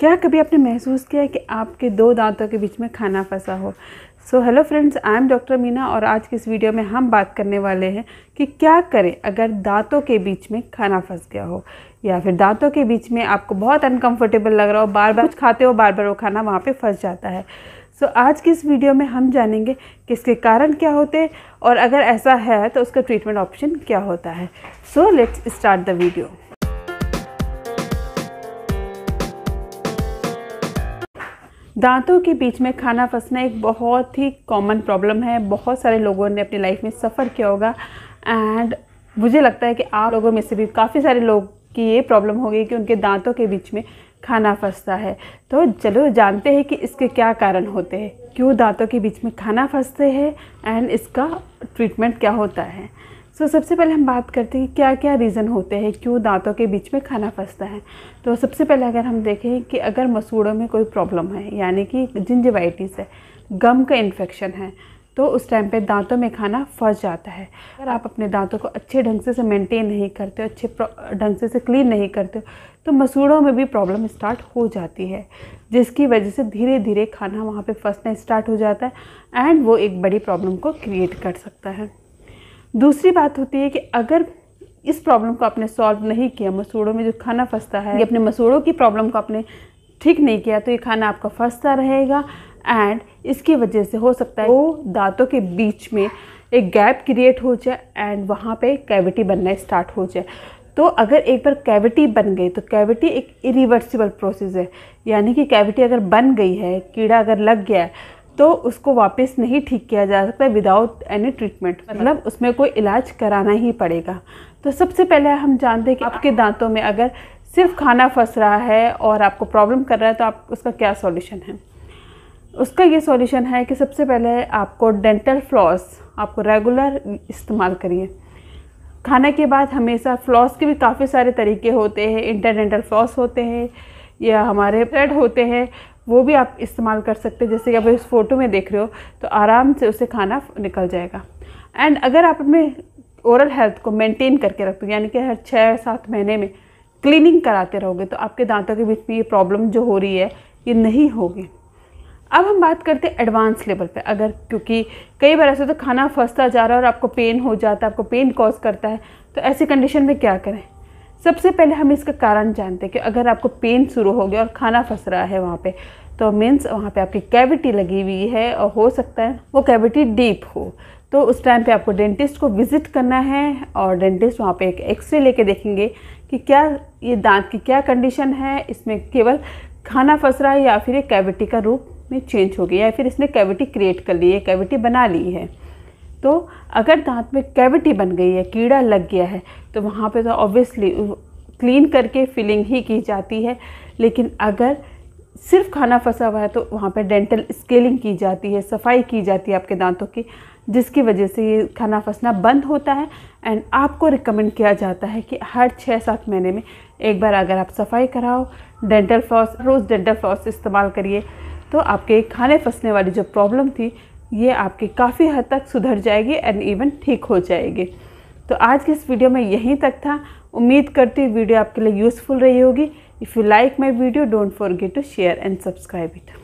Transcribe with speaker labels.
Speaker 1: क्या कभी आपने महसूस किया है कि आपके दो दांतों के बीच में खाना फंसा हो so hello friends I am doctor Meena और आज की इस वीडियो में हम बात करने वाले हैं कि क्या करें अगर दांतों के बीच में खाना फंस गया हो या फिर दांतों के बीच में आपको बहुत अनकंफर्टेबल लग रहा हो बार बार कुछ खाते हो बार बार वो खाना वहाँ पर फंस जाता है सो so, आज की इस वीडियो में हम जानेंगे कि इसके कारण क्या होते और अगर ऐसा है तो उसका ट्रीटमेंट ऑप्शन क्या होता है so let's start the video दांतों के बीच में खाना फंसना एक बहुत ही कॉमन प्रॉब्लम है बहुत सारे लोगों ने अपनी लाइफ में सफ़र किया होगा एंड मुझे लगता है कि आप लोगों में से भी काफ़ी सारे लोग की ये प्रॉब्लम होगी कि उनके दांतों के बीच में खाना फंसता है तो चलो जानते हैं कि इसके क्या कारण होते हैं क्यों दांतों के बीच में खाना फंसते हैं एंड इसका ट्रीटमेंट क्या होता है सो so, सबसे पहले हम बात करते हैं क्या क्या रीज़न होते हैं क्यों दांतों के बीच में खाना फंसता है तो सबसे पहले अगर हम देखें कि अगर मसूड़ों में कोई प्रॉब्लम है यानी कि जिंजवाइटिस है गम का इन्फेक्शन है तो उस टाइम पे दांतों में खाना फंस जाता है अगर आप अपने दांतों को अच्छे ढंग से से मेंटेन नहीं करते अच्छे ढंग से से क्लीन नहीं करते तो मसूड़ों में भी प्रॉब्लम स्टार्ट हो जाती है जिसकी वजह से धीरे धीरे खाना वहाँ पे फंसना स्टार्ट हो जाता है एंड वो एक बड़ी प्रॉब्लम को क्रिएट कर सकता है दूसरी बात होती है कि अगर इस प्रॉब्लम को आपने सॉल्व नहीं किया मसूड़ों में जो खाना फंसता है ये अपने मसूड़ों की प्रॉब्लम को आपने ठीक नहीं किया तो ये खाना आपका फंसता रहेगा एंड इसकी वजह से हो सकता है वो दांतों के बीच में एक गैप क्रिएट हो जाए एंड वहाँ पे कैविटी बनना स्टार्ट हो जाए तो अगर एक बार कैविटी बन गई तो कैविटी एक इरिवर्सिबल प्रोसेस है यानी कि कैविटी अगर बन गई है कीड़ा अगर लग गया है तो उसको वापस नहीं ठीक किया जा सकता विदाउट एनी ट्रीटमेंट मतलब उसमें कोई इलाज कराना ही पड़ेगा तो सबसे पहले हम जानते हैं कि आपके दांतों में अगर सिर्फ खाना फंस रहा है और आपको प्रॉब्लम कर रहा है तो आप उसका क्या सॉल्यूशन है उसका ये सॉल्यूशन है कि सबसे पहले आपको डेंटल फ्लॉस आपको रेगुलर इस्तेमाल करिए खाने के बाद हमेशा फ्लॉस के भी काफ़ी सारे तरीके होते हैं इंटरडेंटल फ्लॉस होते हैं या हमारे ब्रेड होते हैं वो भी आप इस्तेमाल कर सकते हैं जैसे कि आप इस फ़ोटो में देख रहे हो तो आराम से उसे खाना निकल जाएगा एंड अगर आप अपने ओरल हेल्थ को मेंटेन करके रखते हो यानी कि हर छः सात महीने में क्लीनिंग कराते रहोगे तो आपके दांतों के बीच में ये प्रॉब्लम जो हो रही है ये नहीं होगी अब हम बात करते हैं एडवांस लेवल पे अगर क्योंकि कई बार ऐसा तो खाना फंसता जा रहा है और आपको पेन हो जाता है आपको पेन कॉज करता है तो ऐसी कंडीशन में क्या करें सबसे पहले हम इसका कारण जानते हैं कि अगर आपको पेन शुरू हो गया और खाना फंस रहा है वहाँ पे तो मीन्स वहाँ पे आपकी कैविटी लगी हुई है और हो सकता है वो कैविटी डीप हो तो उस टाइम पे आपको डेंटिस्ट को विज़िट करना है और डेंटिस्ट वहाँ पे एक एक्सरे लेके देखेंगे कि क्या ये दांत की क्या कंडीशन है इसमें केवल खाना फंस रहा है या फिर ये कैविटी का रूप में चेंज हो गया या फिर इसने कैविटी क्रिएट कर ली है कैविटी बना ली है तो अगर दांत में कैविटी बन गई है कीड़ा लग गया है तो वहाँ पे तो ऑब्वियसली क्लीन करके फिलिंग ही की जाती है लेकिन अगर सिर्फ खाना फंसा हुआ है तो वहाँ पर डेंटल स्केलिंग की जाती है सफाई की जाती है आपके दांतों की जिसकी वजह से ये खाना फंसना बंद होता है एंड आपको रिकमेंड किया जाता है कि हर छः सात महीने में एक बार अगर आप सफाई कराओ डेंटल फ्लॉस रोज़ डेंटल फ्लॉस इस्तेमाल करिए तो आपके खाने फंसने वाली जो प्रॉब्लम थी ये आपकी काफ़ी हद तक सुधर जाएगी एंड इवन ठीक हो जाएगी तो आज की इस वीडियो में यहीं तक था उम्मीद करती हूँ वीडियो आपके लिए यूज़फुल रही होगी if you like my video don't forget to share and subscribe it